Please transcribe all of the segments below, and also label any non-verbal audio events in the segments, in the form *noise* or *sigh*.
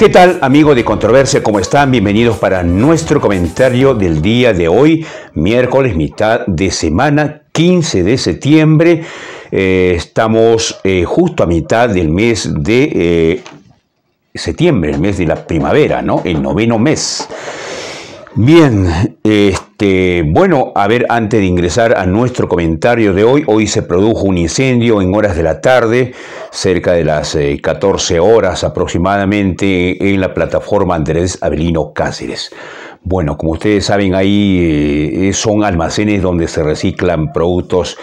¿Qué tal, amigo de Controversia? ¿Cómo están? Bienvenidos para nuestro comentario del día de hoy, miércoles, mitad de semana, 15 de septiembre. Eh, estamos eh, justo a mitad del mes de eh, septiembre, el mes de la primavera, ¿no? El noveno mes. Bien, este, bueno, a ver, antes de ingresar a nuestro comentario de hoy, hoy se produjo un incendio en horas de la tarde, cerca de las 14 eh, horas aproximadamente, en la plataforma Andrés Avelino Cáceres. Bueno, como ustedes saben, ahí eh, eh, son almacenes donde se reciclan productos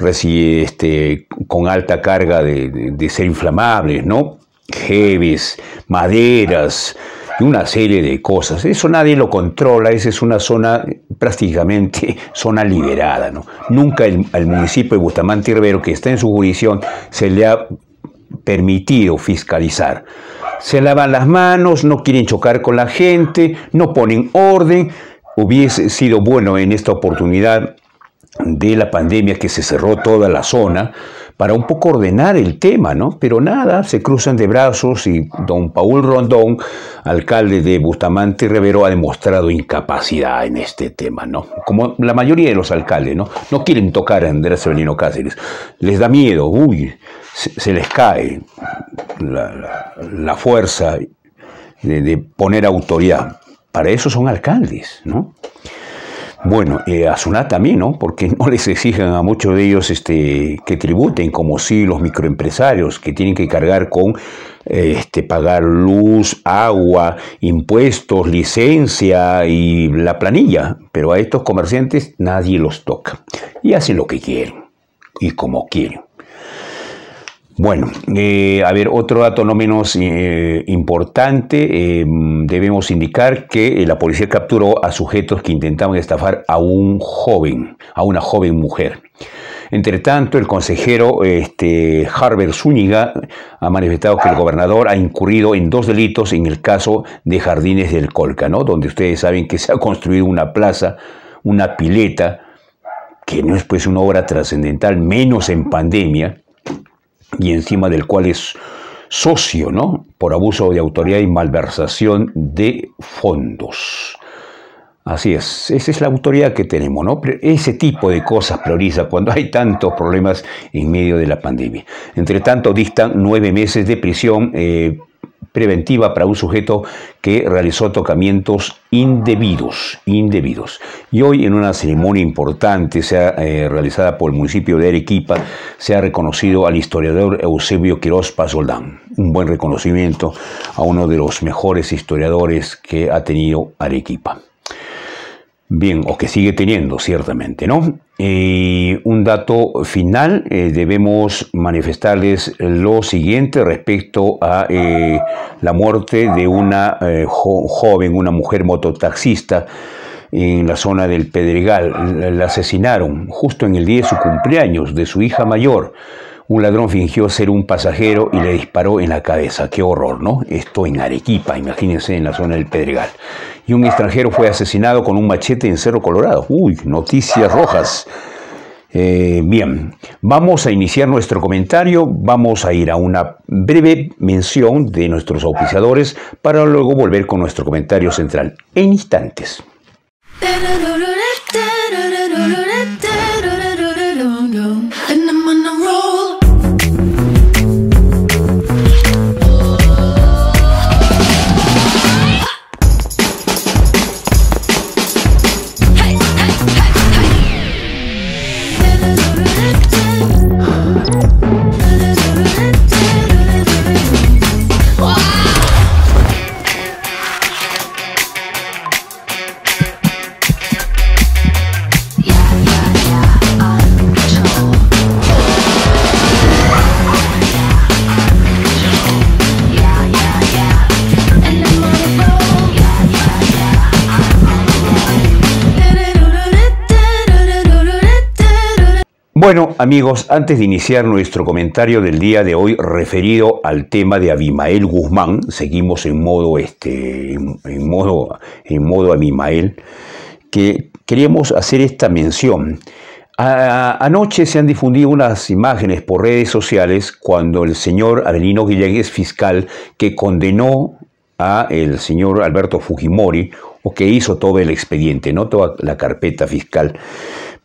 este, con alta carga de, ser inflamables, ¿no? Jeves, maderas y una serie de cosas. Eso nadie lo controla, esa es una zona prácticamente zona liberada. ¿no? Nunca el, al municipio de Bustamante Rivero, que está en su jurisdicción, se le ha permitido fiscalizar. Se lavan las manos, no quieren chocar con la gente, no ponen orden. Hubiese sido bueno en esta oportunidad de la pandemia que se cerró toda la zona, para un poco ordenar el tema, ¿no? Pero nada, se cruzan de brazos y don Paul Rondón, alcalde de Bustamante y Rivero, ha demostrado incapacidad en este tema, ¿no? Como la mayoría de los alcaldes, ¿no? No quieren tocar a Andrés Severino Cáceres, les da miedo, uy, se, les cae la, fuerza de, de poner autoridad. Para eso son alcaldes, ¿no? Bueno, eh, a Sunat a ¿no? Porque no les exijan a muchos de ellos este, que tributen, como si los microempresarios que tienen que cargar con eh, este, pagar luz, agua, impuestos, licencia y la planilla. Pero a estos comerciantes nadie los toca. Y hacen lo que quieren y como quieren. Bueno, eh, a ver, otro dato no menos eh, importante, eh, debemos indicar que la policía capturó a sujetos que intentaban estafar a un joven, a una joven mujer. Entre tanto, el consejero este, Harber Zúñiga ha manifestado que el gobernador ha incurrido en dos delitos en el caso de Jardines del Colca, ¿no? donde ustedes saben que se ha construido una plaza, una pileta, que no es pues una obra trascendental, menos en pandemia, y encima del cual es socio, ¿no? Por abuso de autoridad y malversación de fondos. Así es, esa es la autoridad que tenemos, ¿no? Ese tipo de cosas prioriza cuando hay tantos problemas en medio de la pandemia. Entre tanto, distan nueve meses de prisión eh, preventiva para un sujeto que realizó tocamientos indebidos, indebidos. Y hoy en una ceremonia importante eh, realizada por el municipio de Arequipa, se ha reconocido al historiador Eusebio Quiroz Pazoldán, un buen reconocimiento a uno de los mejores historiadores que ha tenido Arequipa. Bien, o que sigue teniendo, ciertamente, ¿no? Y eh, un dato final, eh, debemos manifestarles lo siguiente respecto a eh, la muerte de una joven, una mujer mototaxista en la zona del Pedregal. la asesinaron justo en el día de su cumpleaños de su hija mayor. Un ladrón fingió ser un pasajero y le disparó en la cabeza. Qué horror, ¿no? Esto en Arequipa, imagínense, en la zona del Pedregal. Y un extranjero fue asesinado con un machete en Cerro Colorado. Uy, noticias rojas. Eh, bien, vamos a iniciar nuestro comentario, vamos a ir a una breve mención de nuestros auspiciadores para luego volver con nuestro comentario central en instantes. Bueno, amigos, antes de iniciar nuestro comentario del día de hoy referido al tema de Abimael Guzmán, seguimos en modo este en modo en modo Abimael que queríamos hacer esta mención. anoche se han difundido unas imágenes por redes sociales cuando el señor Adelino Guilleguez fiscal que condenó a el señor Alberto Fujimori o que hizo todo el expediente, no toda la carpeta fiscal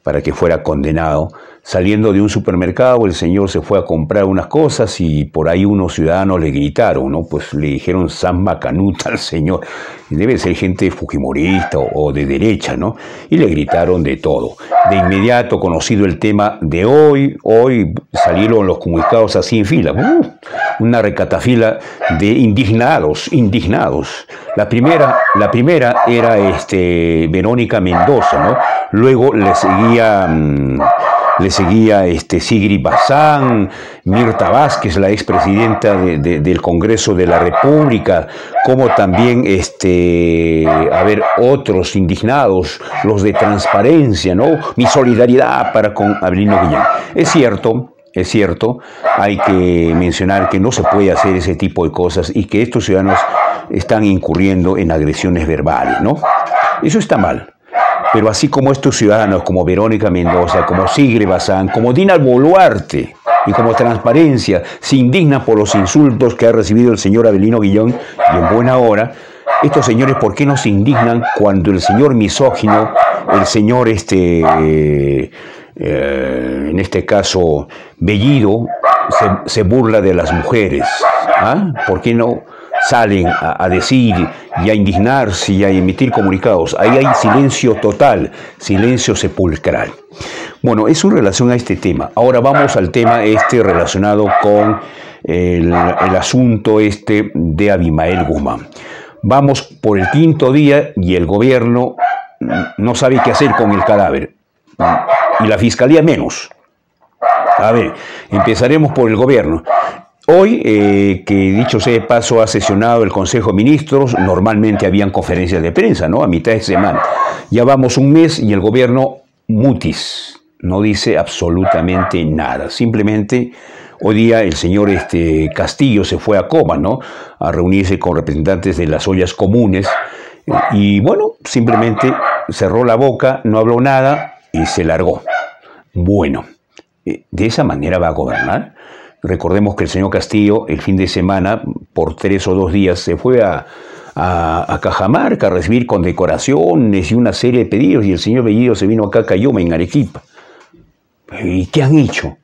para que fuera condenado Saliendo de un supermercado, el señor se fue a comprar unas cosas y por ahí unos ciudadanos le gritaron, ¿no? Pues le dijeron San Macanuta al señor. Debe ser gente fujimorista o de derecha, ¿no? Y le gritaron de todo. De inmediato, conocido el tema de hoy, hoy salieron los comunicados así en fila. ¡uh! Una recatafila de indignados, indignados. La primera, la primera era este, Verónica Mendoza, ¿no? Luego le seguía... Mm, le seguía este, Sigrid Bazán, Mirta Vázquez, la expresidenta del Congreso de la República, como también, este, a ver, otros indignados, los de transparencia, ¿no? Mi solidaridad para con Abelino Guillén. Es cierto, es cierto, hay que mencionar que no se puede hacer ese tipo de cosas y que estos ciudadanos están incurriendo en agresiones verbales, ¿no? Eso está mal. Pero así como estos ciudadanos, como Verónica Mendoza, como Sigre Bazán, como Dina Boluarte y como Transparencia, se indignan por los insultos que ha recibido el señor Abelino Guillón, y en buena hora, estos señores, ¿por qué no se indignan cuando el señor misógino, el señor este, eh, eh, en este caso, Bellido, se, burla de las mujeres? ¿Ah? ¿Por qué no? salen a, decir y a indignarse y a emitir comunicados. Ahí hay silencio total, silencio sepulcral. Bueno, es en relación a este tema. Ahora vamos al tema este relacionado con el, el asunto este de Abimael Guzmán. Vamos por el quinto día y el gobierno no sabe qué hacer con el cadáver. Y la fiscalía menos. A ver, empezaremos por el gobierno. Hoy, eh, que dicho sea de paso, ha sesionado el Consejo de Ministros, normalmente habían conferencias de prensa, ¿no? A mitad de semana. Ya vamos un mes y el gobierno mutis, no dice absolutamente nada. Simplemente hoy día el señor este, Castillo se fue a Coma, ¿no? A reunirse con representantes de las ollas comunes y bueno, simplemente cerró la boca, no habló nada y se largó. Bueno, eh, ¿de esa manera va a gobernar? Recordemos que el señor Castillo el fin de semana, por tres o dos días, se fue a, Cajamarca a recibir condecoraciones y una serie de pedidos y el señor Bellido se vino acá a Cayoma, en Arequipa. ¿Y qué han hecho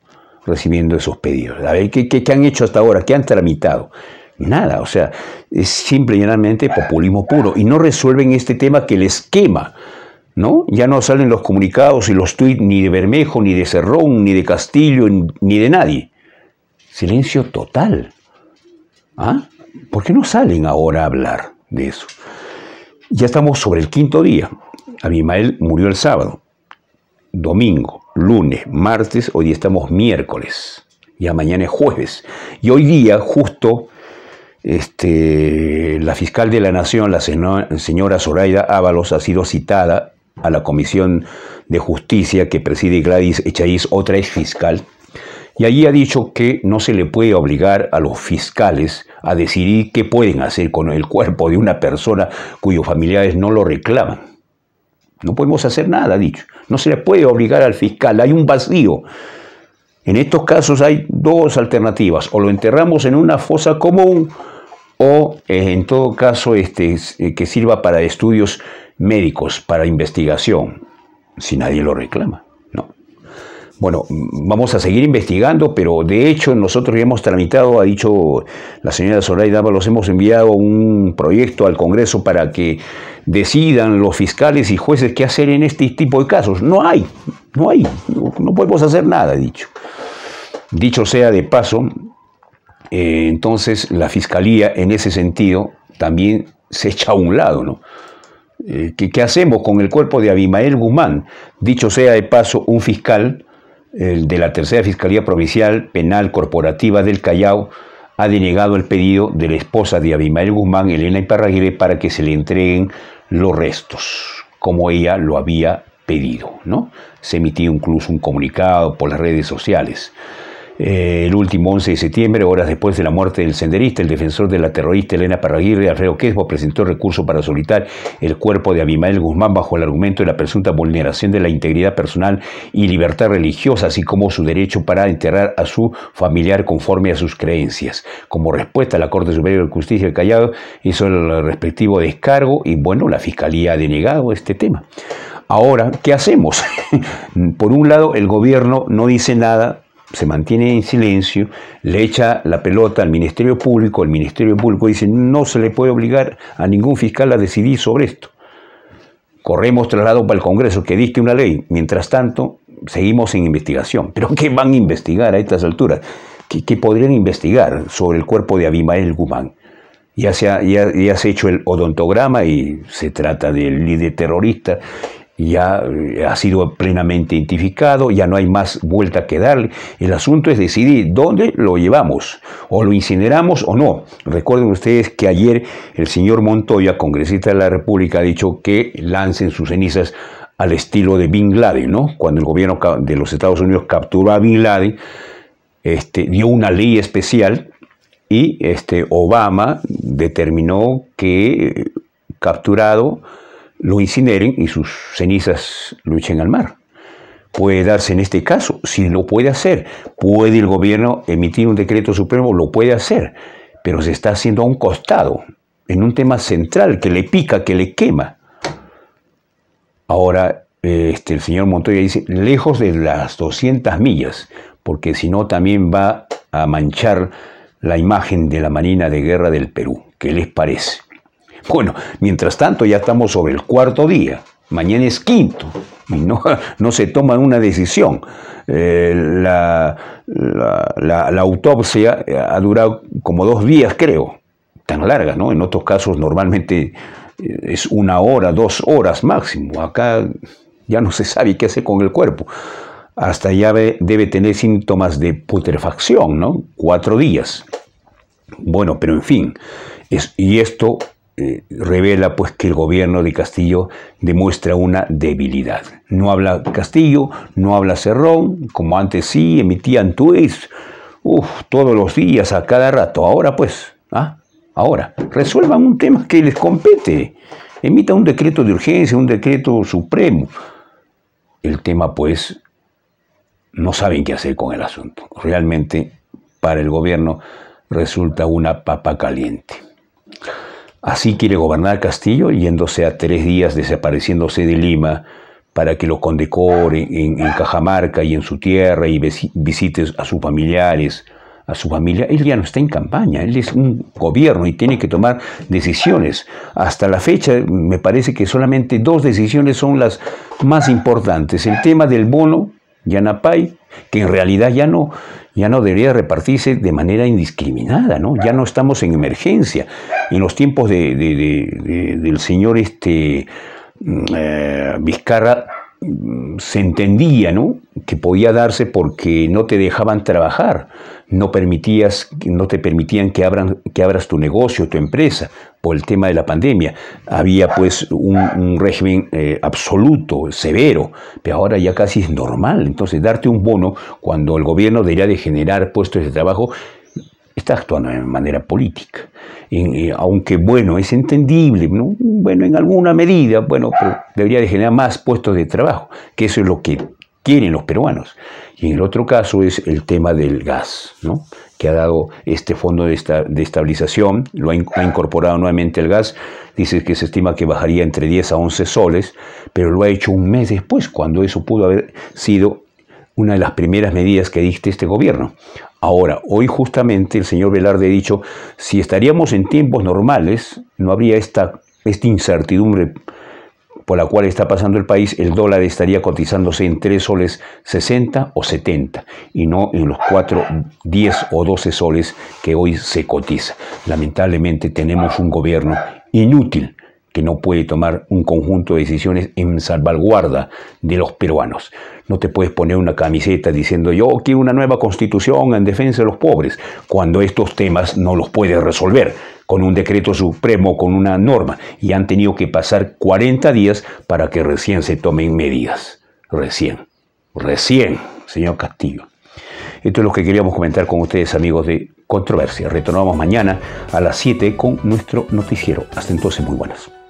recibiendo esos pedidos? ¿qué, han hecho hasta ahora? ¿Qué han tramitado? Nada, o sea, es simple y populismo puro. Y no resuelven este tema que les quema. ¿No? Ya no salen los comunicados y los tweets ni de Bermejo, ni de Cerrón, ni de Castillo, ni de nadie. Silencio total. ¿Ah? ¿Por qué no salen ahora a hablar de eso? Ya estamos sobre el quinto día. Abimael murió el sábado. Domingo, lunes, martes, hoy estamos miércoles. a mañana es jueves. Y hoy día, justo, este, la fiscal de la Nación, la señora Zoraida Ábalos, ha sido citada a la Comisión de Justicia que preside Gladys Echaíz, otra ex fiscal y allí ha dicho que no se le puede obligar a los fiscales a decidir qué pueden hacer con el cuerpo de una persona cuyos familiares no lo reclaman. No podemos hacer nada, ha dicho. No se le puede obligar al fiscal. Hay un vacío. En estos casos hay dos alternativas. O lo enterramos en una fosa común o eh, en todo caso este, eh, que sirva para estudios médicos, para investigación, si nadie lo reclama. Bueno, mm, vamos a seguir investigando, pero de hecho nosotros ya hemos tramitado, ha dicho la señora Zoraida los hemos enviado un proyecto al Congreso para que decidan los fiscales y jueces qué hacer en este tipo de casos. No hay, no hay, no, podemos hacer nada, dicho. Dicho sea de paso, eh, entonces la fiscalía en ese sentido también se echa a un lado, ¿no? Eh, ¿Qué hacemos con el cuerpo de Abimael Guzmán? Dicho sea de paso, un fiscal el de la Tercera Fiscalía Provincial Penal Corporativa del Callao, ha denegado el pedido de la esposa de Abimael Guzmán, Elena Iparraguirre, para que se le entreguen los restos, como ella lo había pedido, ¿no? Se emitió incluso un comunicado por las redes sociales. Eh, el último 11 de septiembre, horas después de la muerte del senderista, el defensor de la terrorista Elena Parraguirre, Alfredo Quesbo, presentó recurso para solicitar el cuerpo de Abimael Guzmán bajo el argumento de la presunta vulneración de la integridad personal y libertad religiosa, así como su derecho para enterrar a su familiar conforme a sus creencias. Como respuesta, la Corte Superior de Justicia del Callado hizo el respectivo descargo y, bueno, la Fiscalía ha denegado este tema. Ahora, ¿qué hacemos? *laughs* Por un lado, el gobierno no dice nada se mantiene en silencio, le echa la pelota al Ministerio Público, el Ministerio Público dice no se le puede obligar a ningún fiscal a decidir sobre esto. Corremos traslado para el Congreso que diste una ley. Mientras tanto, seguimos en investigación. ¿Pero qué van a investigar a estas alturas? ¿Qué, podrían investigar sobre el cuerpo de Abimael Guzmán? Ya se, ha, ya se ha hecho el odontograma y se trata del líder terrorista ya eh, ha sido plenamente identificado, ya no hay más vuelta que darle. El asunto es decidir dónde lo llevamos, o lo incineramos o no. Recuerden ustedes que ayer el señor Montoya, congresista de la República, ha dicho que lancen sus cenizas al estilo de Bin Laden, ¿no? Cuando el gobierno de los Estados Unidos capturó a Bin Laden, este, dio una ley especial y este, Obama determinó que eh, capturado lo incineren y sus cenizas lo echen al mar. Puede darse en este caso, si lo puede hacer, puede el gobierno emitir un decreto supremo, lo puede hacer, pero se está haciendo a un costado, en un tema central que le pica, que le quema. Ahora, eh, este, el señor Montoya dice, lejos de las 200 millas, porque si no también va a manchar la imagen de la Marina de Guerra del Perú. ¿Qué les parece? Bueno, mientras tanto ya estamos sobre el cuarto día, mañana es quinto, *laughs* no, se toma una decisión. Eh, la, autopsia eh, ha durado como dos días, creo, tan larga, ¿no? En otros casos normalmente eh, es una hora, dos horas máximo, acá ya no se sabe qué hacer con el cuerpo hasta ya debe tener síntomas de putrefacción, ¿no? Cuatro días. Bueno, pero en fin, y esto eh, revela pues que el gobierno de Castillo demuestra una debilidad. No habla Castillo, no habla Cerrón, como antes sí, emitían tweets, uf, todos los días, a cada rato. Ahora pues, ¿ah? ahora, resuelvan un tema que les compete. Emita un decreto de urgencia, un decreto supremo. El tema pues, no saben qué hacer con el asunto. Realmente, para el gobierno resulta una papa caliente. Así quiere gobernar Castillo, yéndose a tres días desapareciéndose de Lima para que lo condecore en, Cajamarca y en su tierra y visite a sus familiares, a su familia. Él ya no está en campaña, él es un gobierno y tiene que tomar decisiones. Hasta la fecha me parece que solamente dos decisiones son las más importantes. El tema del bono Yanapay, que en realidad ya no, ya no debería repartirse de manera indiscriminada, ¿no? Ya no estamos en emergencia. En los tiempos del señor este, mm, eh, Vizcarra Mm, se entendía ¿no? que podía darse porque no te dejaban trabajar, no, permitías, no te permitían que, abran, que abras tu negocio, tu empresa, por el tema de la pandemia. Había pues un, régimen eh, absoluto, severo, pero ahora ya casi es normal. Entonces, darte un bono cuando el gobierno debería de generar puestos de trabajo está actuando de manera política. aunque bueno, es entendible, bueno, en alguna medida, bueno, pero debería de generar más puestos de trabajo, que eso es lo que quieren los peruanos. Y en el otro caso es el tema del gas, ¿no? que ha dado este fondo de, esta, estabilización, lo ha, incorporado nuevamente el gas, dice que se estima que bajaría entre 10 a 11 soles, pero lo ha hecho un mes después, cuando eso pudo haber sido una de las primeras medidas que diste este gobierno. Ahora, hoy justamente el señor Velarde ha dicho, si estaríamos en tiempos normales, no habría esta, esta incertidumbre por la cual está pasando el país, el dólar estaría cotizándose en 3 soles 60 o 70 y no en los 4, 10 o 12 soles que hoy se cotiza. Lamentablemente tenemos un gobierno inútil que no puede tomar un conjunto de decisiones en salvaguarda de los peruanos. No te puedes poner una camiseta diciendo yo quiero una nueva constitución en defensa de los pobres, cuando estos temas no los puedes resolver con un decreto supremo, con una norma, y han tenido que pasar 40 días para que recién se tomen medidas. Recién, recién, señor Castillo. Esto es lo que queríamos comentar con ustedes, amigos de Controversia. Retornamos mañana a las 7 con nuestro noticiero. Hasta entonces, muy buenas.